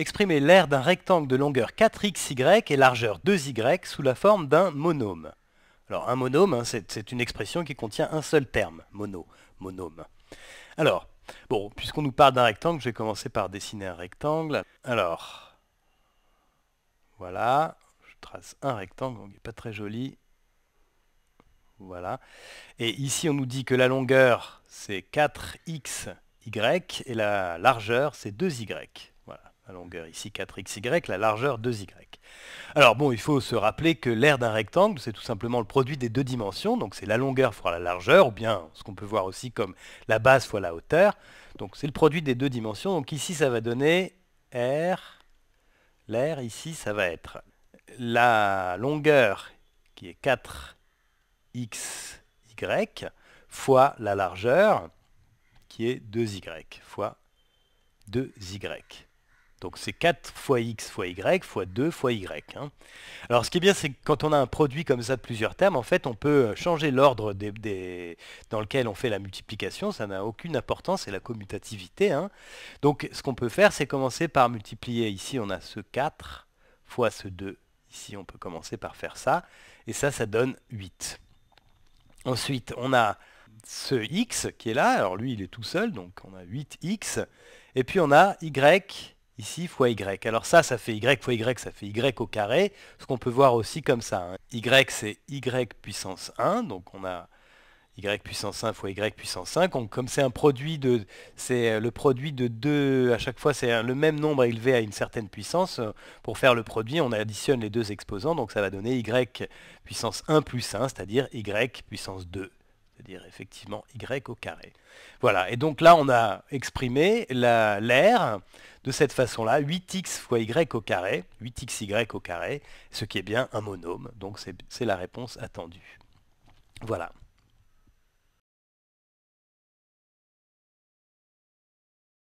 exprimer l'aire d'un rectangle de longueur 4xy et largeur 2y sous la forme d'un monôme. Alors un monôme, hein, c'est une expression qui contient un seul terme, mono, monôme. Alors, bon, puisqu'on nous parle d'un rectangle, je vais commencer par dessiner un rectangle. Alors, voilà, je trace un rectangle, donc il n'est pas très joli. Voilà. Et ici, on nous dit que la longueur, c'est 4xy, et la largeur, c'est 2y la longueur ici 4xy, la largeur 2y. Alors bon, il faut se rappeler que l'aire d'un rectangle, c'est tout simplement le produit des deux dimensions, donc c'est la longueur fois la largeur, ou bien ce qu'on peut voir aussi comme la base fois la hauteur. Donc c'est le produit des deux dimensions, donc ici ça va donner R, l'air ici ça va être la longueur qui est 4xy fois la largeur qui est 2y fois 2y. Donc c'est 4 fois x fois y fois 2 fois y. Hein. Alors ce qui est bien, c'est que quand on a un produit comme ça de plusieurs termes, en fait, on peut changer l'ordre dans lequel on fait la multiplication. Ça n'a aucune importance, c'est la commutativité. Hein. Donc ce qu'on peut faire, c'est commencer par multiplier. Ici, on a ce 4 fois ce 2. Ici, on peut commencer par faire ça. Et ça, ça donne 8. Ensuite, on a ce x qui est là. Alors lui, il est tout seul, donc on a 8x. Et puis on a y ici fois y. Alors ça, ça fait y fois y, ça fait y au carré, ce qu'on peut voir aussi comme ça. Hein. y, c'est y puissance 1, donc on a y puissance 1 fois y puissance 5. comme c'est un produit de, c'est euh, le produit de deux, à chaque fois c'est le même nombre élevé à une certaine puissance. Euh, pour faire le produit, on additionne les deux exposants, donc ça va donner y puissance 1 plus 1, c'est-à-dire y puissance 2 c'est-à-dire effectivement y au carré. Voilà, et donc là on a exprimé l'air de cette façon-là, 8x fois y au carré, 8xy au carré, ce qui est bien un monôme, donc c'est la réponse attendue. Voilà.